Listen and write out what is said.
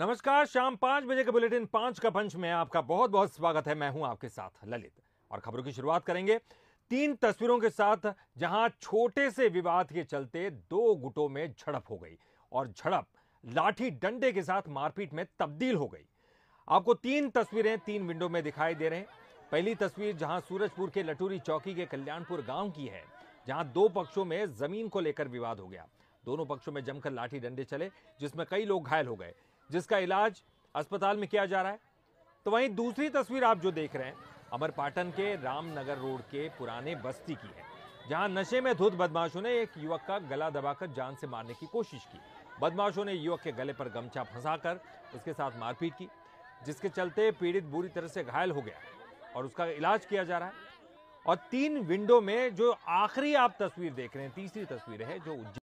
नमस्कार शाम पांच बजे के बुलेटिन पांच का पंच में आपका बहुत बहुत स्वागत है मैं हूं आपके साथ ललित और खबरों की शुरुआत करेंगे तीन तस्वीरों के साथ जहां छोटे से विवाद के चलते दो गुटों में झड़प हो गई और झड़प लाठी डंडे के साथ मारपीट में तब्दील हो गई आपको तीन तस्वीरें तीन विंडो में दिखाई दे रहे हैं पहली तस्वीर जहां सूरजपुर के लटूरी चौकी के कल्याणपुर गांव की है जहां दो पक्षों में जमीन को लेकर विवाद हो गया दोनों पक्षों में जमकर लाठी डंडे चले जिसमें कई लोग घायल हो गए जिसका इलाज अस्पताल में किया जा रहा है तो वहीं दूसरी तस्वीर आप जो देख रहे हैं अमरपाटन के रामनगर रोड के पुराने बस्ती की है जहां नशे में धुत बदमाशों ने एक युवक का गला दबाकर जान से मारने की कोशिश की बदमाशों ने युवक के गले पर गमछा फंसाकर उसके साथ मारपीट की जिसके चलते पीड़ित बुरी तरह से घायल हो गया और उसका इलाज किया जा रहा है और तीन विंडो में जो आखिरी आप तस्वीर देख रहे हैं तीसरी तस्वीर है जो